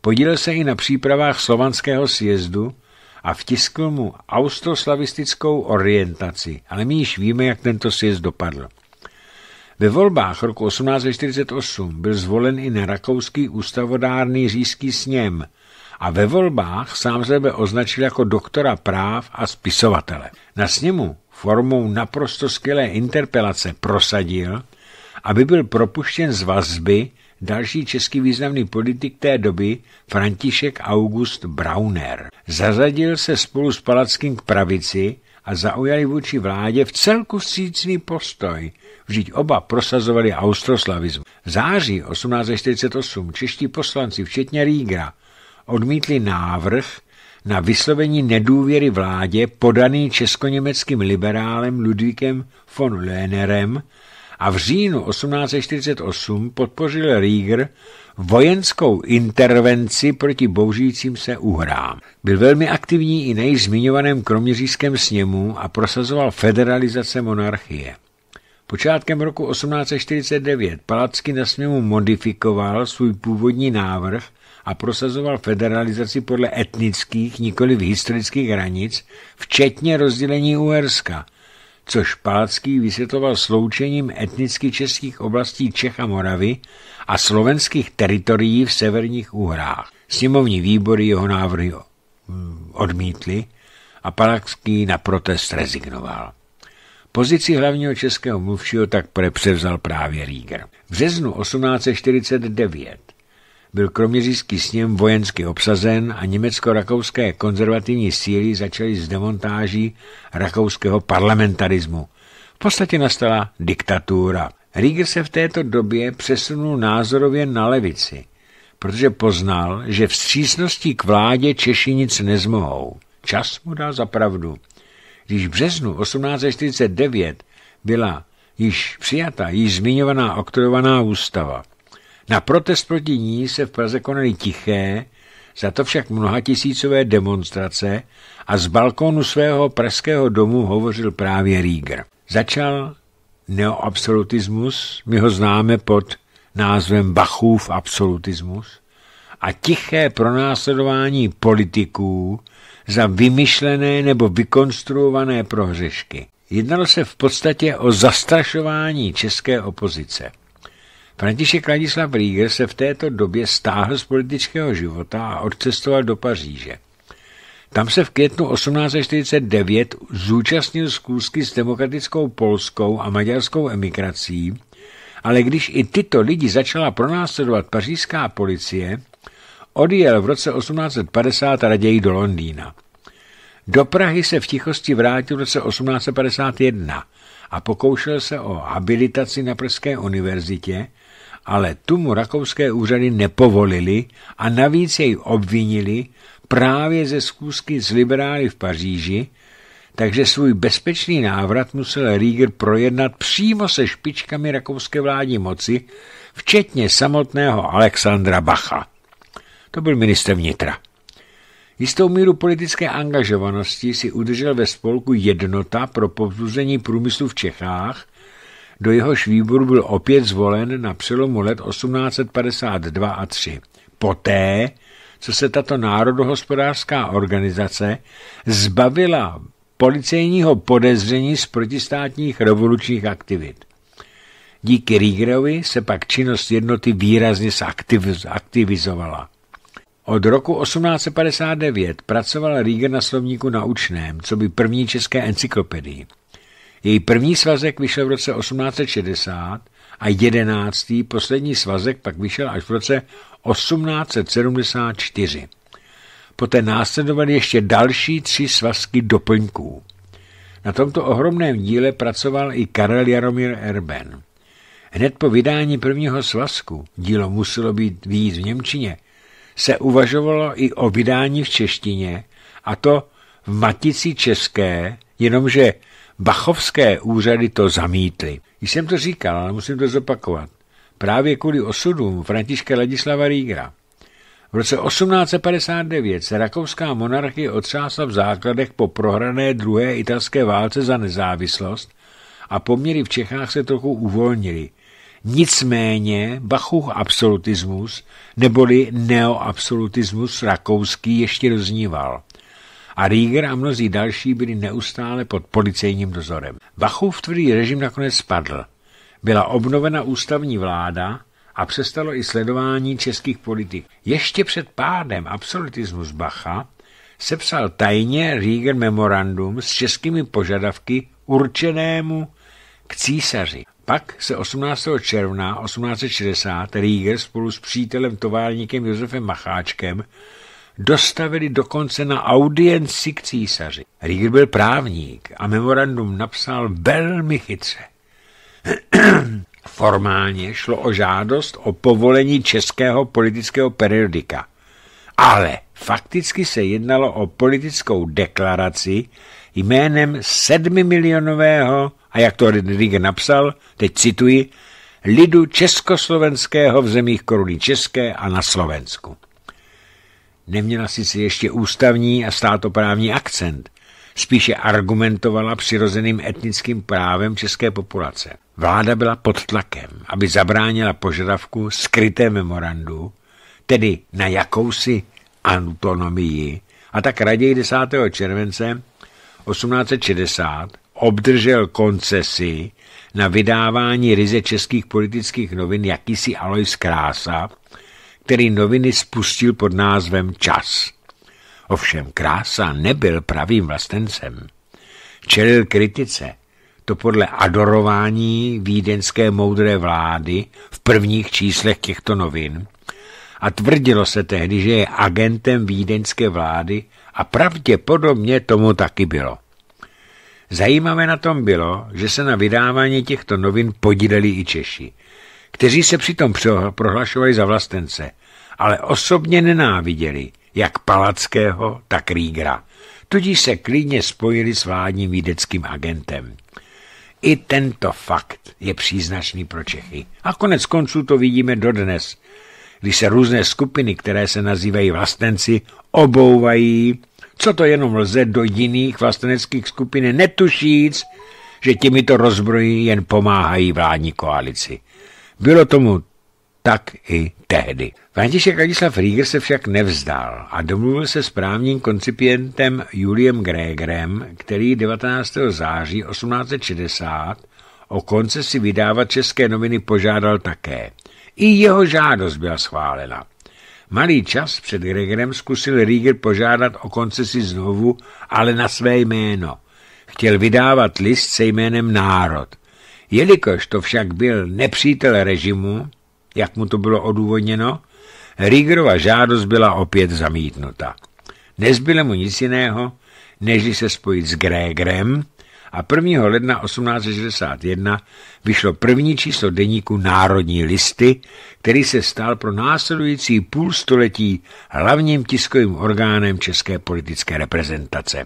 Podílel se i na přípravách slovanského sjezdu a vtiskl mu austroslavistickou orientaci, ale my již víme, jak tento sjezd dopadl. Ve volbách roku 1848 byl zvolen i na rakouský ústavodárný říjský sněm a ve volbách sám sebe označil jako doktora práv a spisovatele. Na sněmu formou naprosto skvělé interpelace prosadil, aby byl propuštěn z vazby další český významný politik té doby František August Brauner. Zazadil se spolu s Palackým k pravici a zaujali vůči vládě v celku střícný postoj. Vždyť oba prosazovali austroslavismu. V září 1848 čeští poslanci, včetně Rígra, odmítli návrh na vyslovení nedůvěry vládě podaný česko-německým liberálem Ludvíkem von Lénerem a v říjnu 1848 podpořil Rieger vojenskou intervenci proti bouřícím se uhrám. Byl velmi aktivní i na již zmiňovaném kroměřížském sněmu a prosazoval federalizace monarchie. Počátkem roku 1849 Palacky na sněmu modifikoval svůj původní návrh a prosazoval federalizaci podle etnických, nikoli v historických hranic, včetně rozdělení Uherska, což Palacký vysvětloval sloučením etnicky českých oblastí Čech a Moravy a slovenských teritorií v severních úhrách. Sněmovní výbory jeho návrhy hm, odmítly a Palacký na protest rezignoval. Pozici hlavního českého mluvčího tak převzal právě Rieger. V březnu 1849 byl kroměřížský sněm vojensky obsazen a německo-rakouské konzervativní síly začaly s demontáží rakouského parlamentarismu. V podstatě nastala diktatura. Rieger se v této době přesunul názorově na levici, protože poznal, že v vstřícností k vládě Češi nic nezmohou. Čas mu dal za pravdu. Když v březnu 1849 byla již přijata již zmiňovaná oktrojovaná ústava, na protest proti ní se v Praze konaly tiché, za to však mnohatisícové demonstrace a z balkónu svého pražského domu hovořil právě Rieger. Začal neoabsolutismus, my ho známe pod názvem Bachův absolutismus, a tiché pronásledování politiků za vymyšlené nebo vykonstruované prohřešky. Jednalo se v podstatě o zastrašování české opozice. František Ladislav Rieger se v této době stáhl z politického života a odcestoval do Paříže. Tam se v květnu 1849 zúčastnil zkusky s demokratickou polskou a maďarskou emigrací, ale když i tyto lidi začala pronásledovat pařížská policie, odjel v roce 1850 raději do Londýna. Do Prahy se v tichosti vrátil v roce 1851 a pokoušel se o habilitaci na Pražské univerzitě, ale tu mu rakouské úřady nepovolili a navíc jej obvinili právě ze schůzky s liberály v Paříži, takže svůj bezpečný návrat musel Rieger projednat přímo se špičkami rakouské vládní moci, včetně samotného Alexandra Bacha. To byl minister vnitra. Jistou míru politické angažovanosti si udržel ve spolku Jednota pro povzbuzení průmyslu v Čechách, do jehož výboru byl opět zvolen na přelomu let 1852 a 3. Poté, co se tato národohospodářská organizace zbavila policejního podezření z protistátních revolučních aktivit. Díky Riegerovi se pak činnost jednoty výrazně aktivizovala. Od roku 1859 pracoval Rieger na slovníku naučném, co by první české encyklopedii. Její první svazek vyšel v roce 1860 a jedenáctý, poslední svazek, pak vyšel až v roce 1874. Poté následovaly ještě další tři svazky doplňků. Na tomto ohromném díle pracoval i Karel Jaromír Erben. Hned po vydání prvního svazku, dílo muselo být výjít v Němčině, se uvažovalo i o vydání v češtině, a to v Matici České, jenomže bachovské úřady to zamítly. Když jsem to říkal, ale musím to zopakovat právě kvůli osudům Františka Ladislava Rígra. V roce 1859 se rakouská monarchie otřásla v základech po prohrané druhé italské válce za nezávislost a poměry v Čechách se trochu uvolnily. Nicméně Bachův absolutismus neboli neoabsolutismus rakouský ještě rozníval. A Rieger a mnozí další byli neustále pod policejním dozorem. Bachův tvrdý režim nakonec spadl – byla obnovena ústavní vláda a přestalo i sledování českých politik. Ještě před pádem absolutismu z Bacha sepsal tajně Rieger memorandum s českými požadavky určenému k císaři. Pak se 18. června 1860 Rieger spolu s přítelem továrníkem Josefem Macháčkem dostavili dokonce na audienci k císaři. Rieger byl právník a memorandum napsal velmi chytře. Formálně šlo o žádost o povolení českého politického periodika. Ale fakticky se jednalo o politickou deklaraci jménem sedmimilionového, a jak to Rige napsal, teď cituji, lidu československého v zemích koruny České a na Slovensku. Neměla sice ještě ústavní a státoprávní akcent, spíše argumentovala přirozeným etnickým právem české populace. Vláda byla pod tlakem, aby zabránila požadavku skryté memorandu, tedy na jakousi autonomii, a tak raději 10. července 1860 obdržel koncesi na vydávání ryze českých politických novin jakýsi Alois Krása, který noviny spustil pod názvem Čas. Ovšem krása nebyl pravým vlastencem. Čelil kritice, to podle adorování vídeňské moudré vlády v prvních číslech těchto novin a tvrdilo se tehdy, že je agentem vídeňské vlády a pravděpodobně tomu taky bylo. Zajímavé na tom bylo, že se na vydávání těchto novin podíleli i Češi, kteří se přitom prohlašovali za vlastence, ale osobně nenáviděli – jak Palackého, tak Rígra. Tudíž se klidně spojili s vládním vídeckým agentem. I tento fakt je příznačný pro Čechy. A konec konců to vidíme dodnes, když se různé skupiny, které se nazývají vlastenci, obouvají, co to jenom lze do jiných vlasteneckých skupin, netušíc, že těmito rozbrojí jen pomáhají vládní koalici. Bylo tomu tak i tehdy. František Radislav Rieger se však nevzdal a domluvil se s právním koncipientem Juliem Gregrem, který 19. září 1860 o koncesi vydávat české noviny požádal také. I jeho žádost byla schválena. Malý čas před Gregerem zkusil Rieger požádat o koncesi znovu, ale na své jméno. Chtěl vydávat list se jménem Národ. Jelikož to však byl nepřítel režimu, jak mu to bylo odůvodněno, Riegerova žádost byla opět zamítnuta. Nezbylo mu nic jiného, než se spojit s Grégrem a 1. ledna 1861 vyšlo první číslo deníku Národní listy, který se stal pro následující půl století hlavním tiskovým orgánem české politické reprezentace.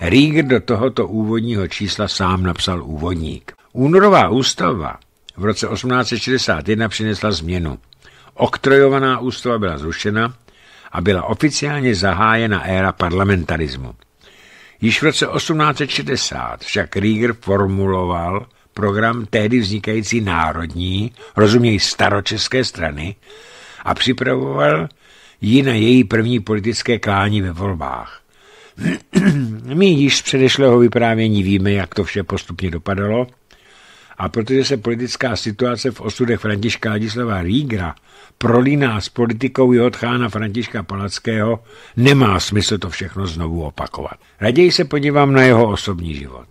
Rieger do tohoto úvodního čísla sám napsal úvodník. Únorová ústava v roce 1861 přinesla změnu. Oktrojovaná ústava byla zrušena a byla oficiálně zahájena éra parlamentarismu. Již v roce 1860 však Rieger formuloval program tehdy vznikající národní, rozuměj staročeské strany, a připravoval ji na její první politické klání ve volbách. My již z předešlého vyprávění víme, jak to vše postupně dopadalo – a protože se politická situace v osudech Františka Ladislava Rígra prolíná s politikou jeho tchána Františka Palackého, nemá smysl to všechno znovu opakovat. Raději se podívám na jeho osobní život.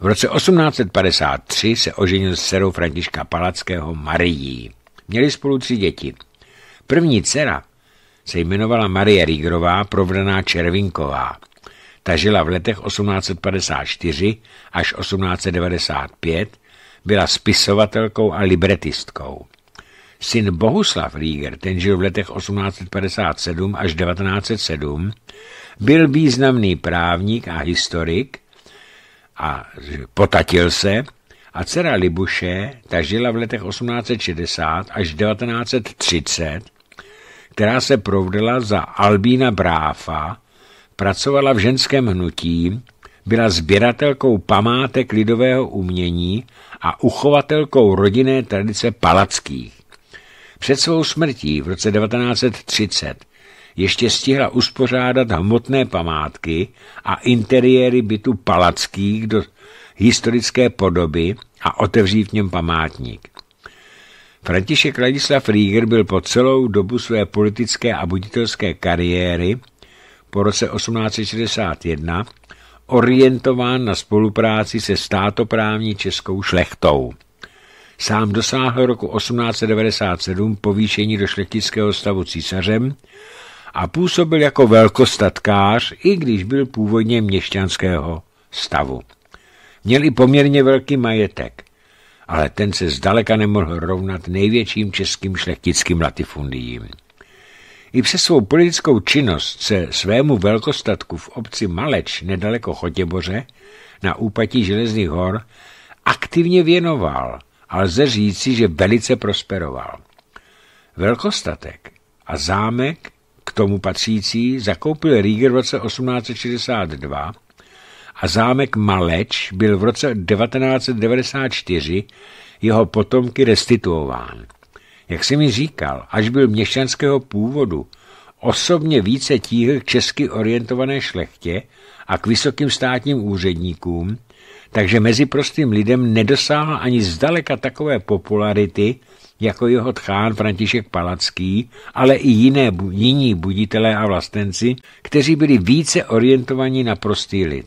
V roce 1853 se oženil s dcerou Františka Palackého Marií. Měli spolu tři děti. První dcera se jmenovala Marie Rígrová, provdaná Červinková. Ta žila v letech 1854 až 1895, byla spisovatelkou a libretistkou. Syn Bohuslav Rieger, ten žil v letech 1857 až 1907, byl významný právník a historik a potatil se a dcera Libuše, ta žila v letech 1860 až 1930, která se provdala za Albína Bráfa, Pracovala v ženském hnutí, byla sběratelkou památek lidového umění a uchovatelkou rodinné tradice palackých. Před svou smrtí v roce 1930 ještě stihla uspořádat hmotné památky a interiéry bytu palackých do historické podoby a otevřít v něm památník. František Ladislav Rieger byl po celou dobu své politické a buditelské kariéry po roce 1861 orientován na spolupráci se státoprávní českou šlechtou. Sám dosáhl roku 1897 povýšení do šlechtického stavu císařem a působil jako velkostatkář, i když byl původně měšťanského stavu. Měl i poměrně velký majetek, ale ten se zdaleka nemohl rovnat největším českým šlechtickým latifundiím. I přes svou politickou činnost se svému velkostatku v obci Maleč nedaleko Chotěboře na úpatí Železných hor aktivně věnoval a lze říci, že velice prosperoval. Velkostatek a zámek k tomu patřící zakoupil Rieger v roce 1862 a zámek Maleč byl v roce 1994 jeho potomky restituován. Jak si mi říkal, až byl měšťanského původu, osobně více tíhl k česky orientované šlechtě a k vysokým státním úředníkům, takže mezi prostým lidem nedosáhl ani zdaleka takové popularity, jako jeho tchán František Palacký, ale i jiné, jiní buditelé a vlastenci, kteří byli více orientovaní na prostý lid.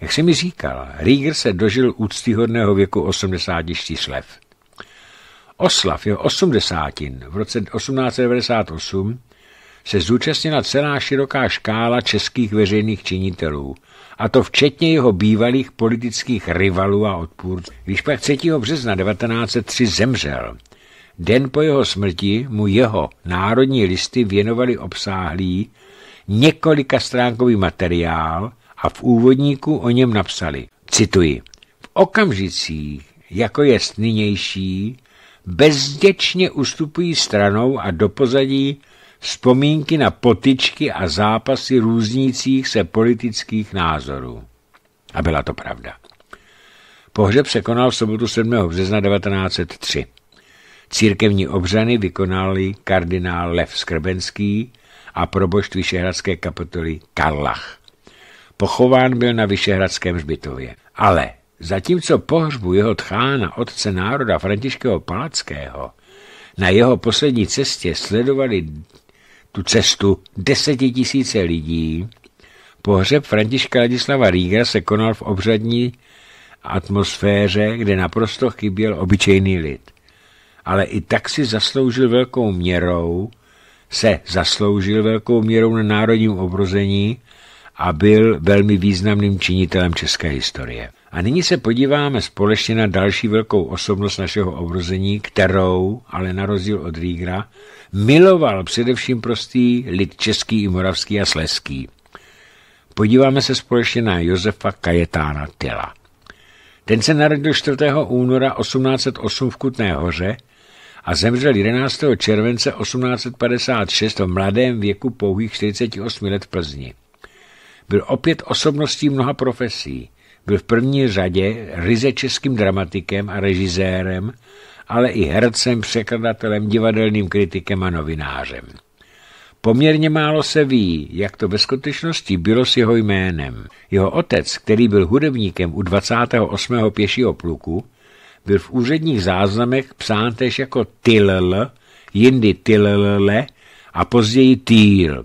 Jak se mi říkal, Rieger se dožil úctyhodného věku 84 let. Oslav jeho osmdesátin v roce 1898 se zúčastnila celá široká škála českých veřejných činitelů, a to včetně jeho bývalých politických rivalů a odpůrců. Když pak 3. března 1903 zemřel, den po jeho smrti mu jeho národní listy věnovali obsáhlý několika stránkový materiál a v úvodníku o něm napsali, cituji, v okamžicích, jako je nynější, bezděčně ustupují stranou a do pozadí vzpomínky na potičky a zápasy různících se politických názorů. A byla to pravda. Pohřeb se konal v sobotu 7. března 1903. Církevní obřany vykonali kardinál Lev Skrbenský a probošt Vyšehradské kapitoly Karlach. Pochován byl na Vyšehradském hřbitově. Ale Zatímco pohřbu jeho tchána, otce národa Františkého Palackého, na jeho poslední cestě sledovali tu cestu desetitisíce lidí, pohřeb Františka Ladislava Ríga se konal v obřadní atmosféře, kde naprosto chyběl obyčejný lid. Ale i tak si zasloužil velkou měrou, se zasloužil velkou měrou na národním obrození a byl velmi významným činitelem české historie. A nyní se podíváme společně na další velkou osobnost našeho obrození, kterou, ale na rozdíl od Rígra, miloval především prostý lid český i moravský a sleský. Podíváme se společně na Josefa Kajetána Tyla. Ten se narodil 4. února 1808 v Kutné hoře a zemřel 11. července 1856 v mladém věku pouhých 48 let v Plzni. Byl opět osobností mnoha profesí – byl v první řadě ryze českým dramatikem a režisérem, ale i hercem, překladatelem, divadelním kritikem a novinářem. Poměrně málo se ví, jak to ve skutečnosti bylo s jeho jménem. Jeho otec, který byl hudebníkem u 28. pěšího pluku, byl v úředních záznamech psán též jako Tillel, jindy Tillele a později Týl.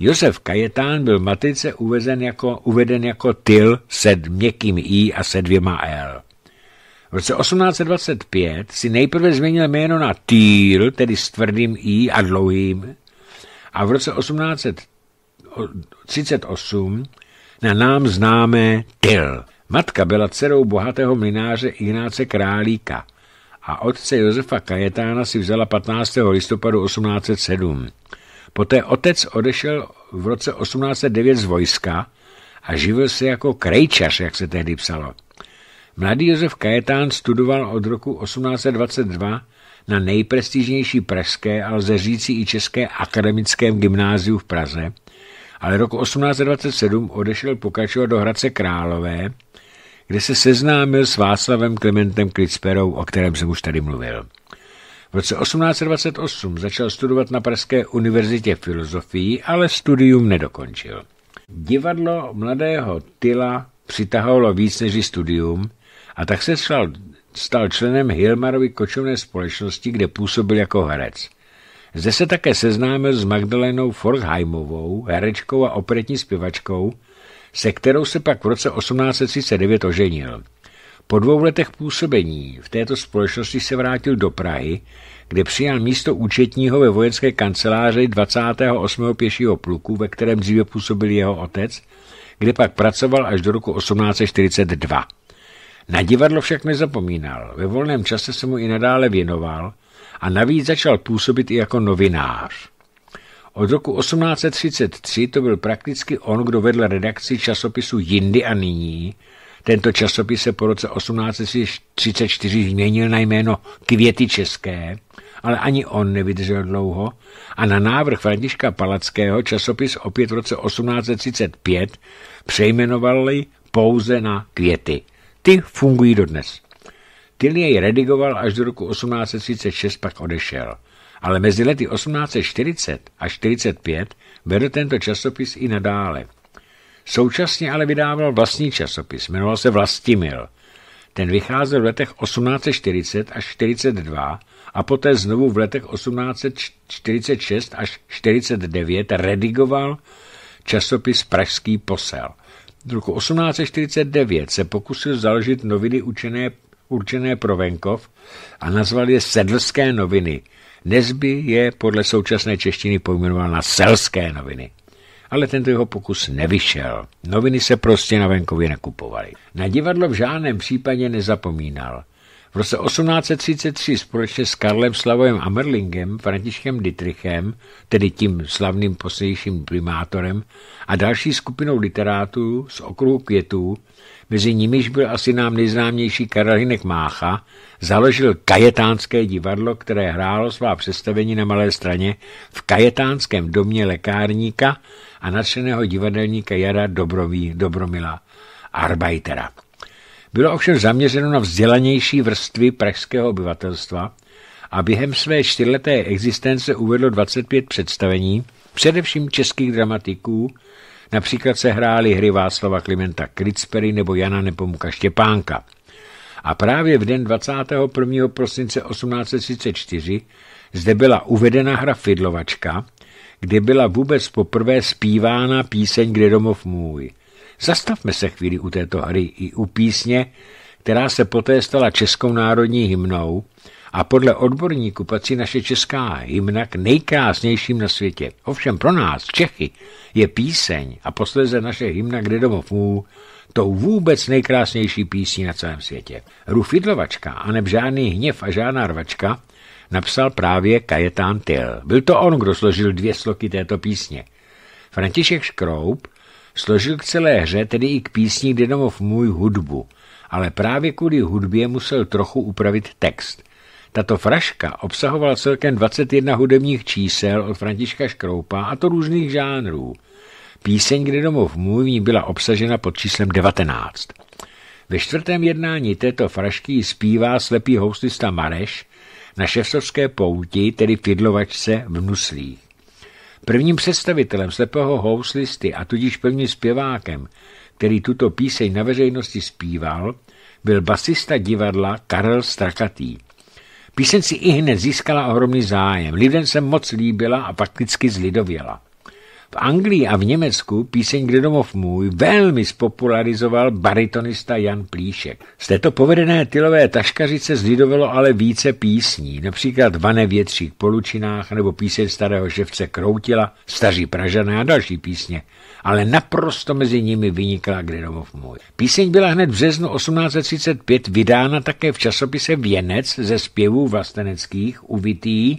Josef Kajetán byl v matice uvezen jako, uveden jako Tyl se měkkým I a se dvěma L. V roce 1825 si nejprve změnil jméno na Týl, tedy s tvrdým I a dlouhým, a v roce 1838 na nám známé Tyl. Matka byla dcerou bohatého mlináře Ignáce Králíka a otce Josefa Kajetána si vzala 15. listopadu 1807. Poté otec odešel v roce 1809 z vojska a živil se jako krejčař, jak se tehdy psalo. Mladý Josef Kajetán studoval od roku 1822 na nejprestižnější pražské ale lze říci i české akademickém gymnáziu v Praze, ale roku 1827 odešel pokračovat do Hradce Králové, kde se seznámil s Václavem Klementem Klitsperou, o kterém jsem už tady mluvil. V roce 1828 začal studovat na Pražské univerzitě filozofii, ale studium nedokončil. Divadlo mladého Tyla přitahovalo víc než studium a tak se stal, stal členem Hilmarovy kočovné společnosti, kde působil jako herec. Zde se také seznámil s Magdalenou Forkheimovou, herečkou a operetní zpěvačkou, se kterou se pak v roce 1839 oženil. Po dvou letech působení v této společnosti se vrátil do Prahy, kde přijal místo účetního ve vojenské kanceláři 28. pěšího pluku, ve kterém dříve působil jeho otec, kde pak pracoval až do roku 1842. Na divadlo však nezapomínal, ve volném čase se mu i nadále věnoval a navíc začal působit i jako novinář. Od roku 1833 to byl prakticky on, kdo vedl redakci časopisu Jindy a nyní, tento časopis se po roce 1834 změnil na jméno Květy české, ale ani on nevydržel dlouho a na návrh Františka Palackého časopis opět v roce 1835 přejmenovali pouze na Květy. Ty fungují dodnes. Tyl jej redigoval až do roku 1836, pak odešel. Ale mezi lety 1840 a 1845 vedl tento časopis i nadále. Současně ale vydával vlastní časopis, jmenoval se Vlastimil. Ten vycházel v letech 1840 až 42 a poté znovu v letech 1846 až 49 redigoval časopis Pražský posel. V roku 1849 se pokusil založit noviny učené, určené pro venkov a nazval je Sedlské noviny. Nezby je podle současné češtiny pojmenoval na Selské noviny ale tento jeho pokus nevyšel. Noviny se prostě na venkově nekupovaly. Na divadlo v žádném případě nezapomínal. V roce 1833 společně s Karlem Slavojem Amerlingem, Františkem Dietrichem, tedy tím slavným pozdějším primátorem, a další skupinou literátů z okruhu květů mezi nimiž byl asi nám nejznámější Karolinek Mácha, založil kajetánské divadlo, které hrálo svá představení na Malé straně v kajetánském domě lekárníka a nadšeného divadelníka Jara Dobroví, Dobromila Arbeitera. Bylo ovšem zaměřeno na vzdělanější vrstvy pražského obyvatelstva a během své čtyřleté existence uvedlo 25 představení, především českých dramatiků, Například se hrály hry Václava Klimenta Kritspery nebo Jana Nepomuka Štěpánka. A právě v den 21. prosince 1834 zde byla uvedena hra Fidlovačka, kde byla vůbec poprvé zpívána píseň Kde domov můj. Zastavme se chvíli u této hry i u písně, která se poté stala českou národní hymnou, a podle odborníku patří naše česká hymna k nejkrásnějším na světě. Ovšem pro nás, Čechy, je píseň a posledze naše hymna Kde domov mů, to vůbec nejkrásnější písní na celém světě. Rufidlovačka, aneb žádný hněv a žádná rvačka, napsal právě Kajetán Tyl. Byl to on, kdo složil dvě sloky této písně. František Škroub složil k celé hře, tedy i k písni Kde domov můj hudbu, ale právě kvůli hudbě musel trochu upravit text – tato fraška obsahovala celkem 21 hudebních čísel od Františka Škroupa a to různých žánrů. Píseň Kde domov můj byla obsažena pod číslem 19. Ve čtvrtém jednání této frašky zpívá slepý houslista Mareš na šefsovské pouti, tedy fidlovačce v Nuslích. Prvním představitelem slepého houslisty a tudíž prvním zpěvákem, který tuto píseň na veřejnosti zpíval, byl basista divadla Karel Strakatý. Píseň si i hned získala ohromný zájem, lidem se moc líbila a fakticky zlidověla. V Anglii a v Německu píseň Kde domov můj velmi spopularizoval baritonista Jan Plíšek. Z této povedené tylové taškařice zlidovalo ale více písní, například Vane větřík po nebo píseň starého ševce Kroutila, Staří Pražané a další písně, ale naprosto mezi nimi vynikla Kde domov můj. Píseň byla hned v březnu 1835 vydána také v časopise Věnec ze zpěvů vlasteneckých uvitý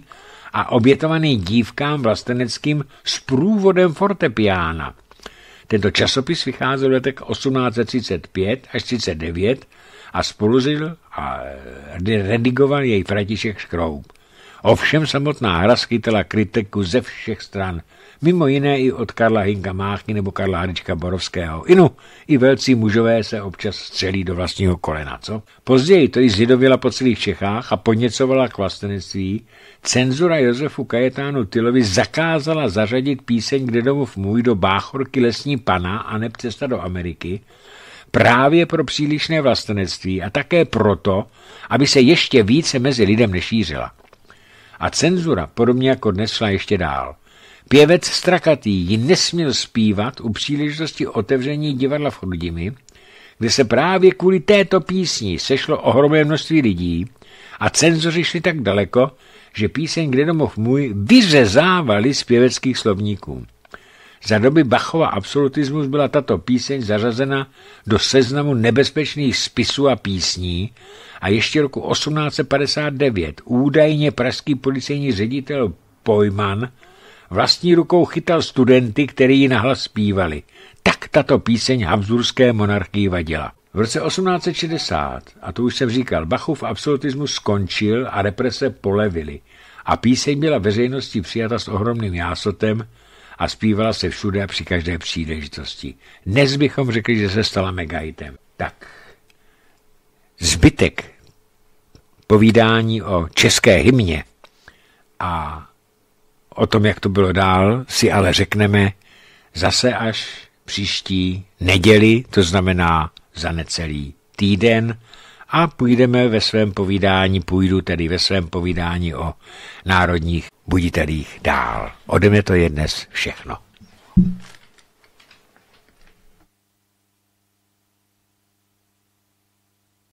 a obětovaný dívkám vlasteneckým s průvodem fortepiána. Tento časopis vycházel v letech 1835 až 1839 a spoluzil a redigoval jej František Škroub. Ovšem samotná hra skytala kritiku ze všech stran – mimo jiné i od Karla Hinka Máchy nebo Karla Hanička Borovského. Inu, i velcí mužové se občas střelí do vlastního kolena, co? Později to i zjedověla po celých Čechách a podněcovala k vlastenství. Cenzura Josefu Kajetánu Tylovi zakázala zařadit píseň Gredovov můj do báchorky Lesní pana a neb cesta do Ameriky, právě pro přílišné vlastenectví a také proto, aby se ještě více mezi lidem nešířila. A cenzura, podobně jako dnes, šla ještě dál. Pěvec Strakatý ji nesměl zpívat u příležitosti otevření divadla v Chodimi, kde se právě kvůli této písni sešlo ohromné množství lidí a cenzoři šli tak daleko, že píseň Gredomov můj vyřezávali z pěveckých slovníků. Za doby Bachova absolutismus byla tato píseň zařazena do seznamu nebezpečných spisů a písní a ještě roku 1859 údajně pražský policejní ředitel Pojman Vlastní rukou chytal studenty, který ji nahlas zpívali. Tak tato píseň Habsburské monarchii vadila. V roce 1860, a to už jsem říkal, Bachův absolutismus skončil a represe polevily. A píseň byla veřejnosti přijata s ohromným jásotem a zpívala se všude a při každé příležitosti. Dnes bychom řekli, že se stala megaitem. Tak, zbytek povídání o české hymně a O tom, jak to bylo dál, si ale řekneme zase až příští neděli, to znamená za necelý týden a půjdeme ve svém povídání, půjdu tedy ve svém povídání o národních buditelích dál. Ode mě to je dnes všechno.